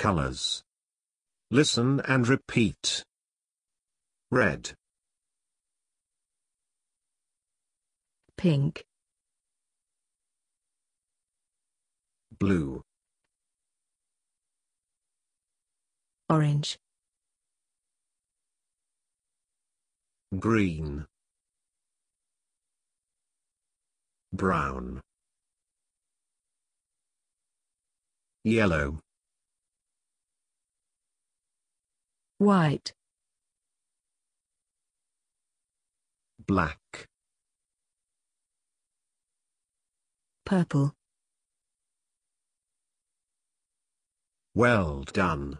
colors. Listen and repeat. Red. Pink. Blue. Orange. Green. Brown. Yellow. White. Black. Purple. Well done.